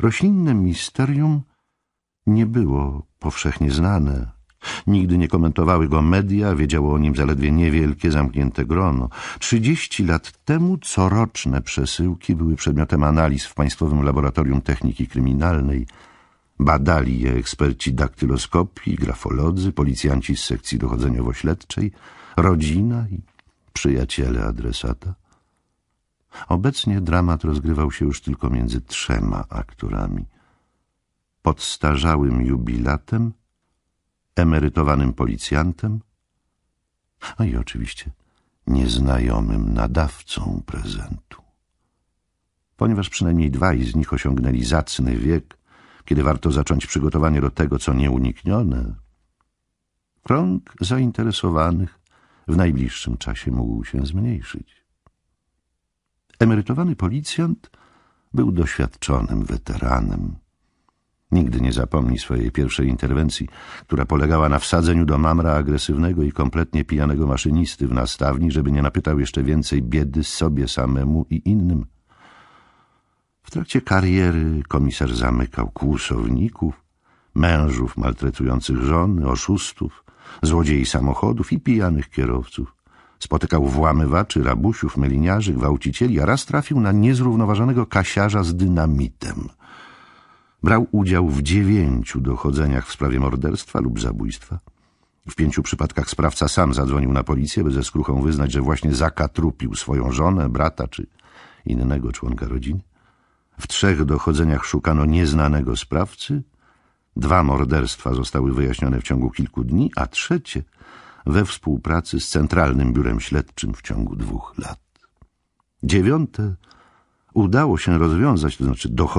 Roślinne misterium nie było powszechnie znane. Nigdy nie komentowały go media, wiedziało o nim zaledwie niewielkie zamknięte grono. Trzydzieści lat temu coroczne przesyłki były przedmiotem analiz w Państwowym Laboratorium Techniki Kryminalnej. Badali je eksperci daktyloskopii, grafolodzy, policjanci z sekcji dochodzeniowo-śledczej, rodzina i przyjaciele adresata. Obecnie dramat rozgrywał się już tylko między trzema aktorami. Podstarzałym jubilatem, emerytowanym policjantem, a i oczywiście nieznajomym nadawcą prezentu. Ponieważ przynajmniej dwaj z nich osiągnęli zacny wiek, kiedy warto zacząć przygotowanie do tego, co nieuniknione, krąg zainteresowanych w najbliższym czasie mógł się zmniejszyć. Emerytowany policjant był doświadczonym weteranem. Nigdy nie zapomni swojej pierwszej interwencji, która polegała na wsadzeniu do mamra agresywnego i kompletnie pijanego maszynisty w nastawni, żeby nie napytał jeszcze więcej biedy sobie samemu i innym. W trakcie kariery komisarz zamykał kłusowników, mężów maltretujących żony, oszustów, złodziei samochodów i pijanych kierowców. Spotykał włamywaczy, rabusiów, myliniarzy, gwałcicieli, a raz trafił na niezrównoważonego kasiarza z dynamitem. Brał udział w dziewięciu dochodzeniach w sprawie morderstwa lub zabójstwa. W pięciu przypadkach sprawca sam zadzwonił na policję, by ze skruchą wyznać, że właśnie zakatrupił swoją żonę, brata czy innego członka rodziny. W trzech dochodzeniach szukano nieznanego sprawcy. Dwa morderstwa zostały wyjaśnione w ciągu kilku dni, a trzecie – we współpracy z Centralnym Biurem Śledczym w ciągu dwóch lat. Dziewiąte, udało się rozwiązać, to znaczy dochodzenie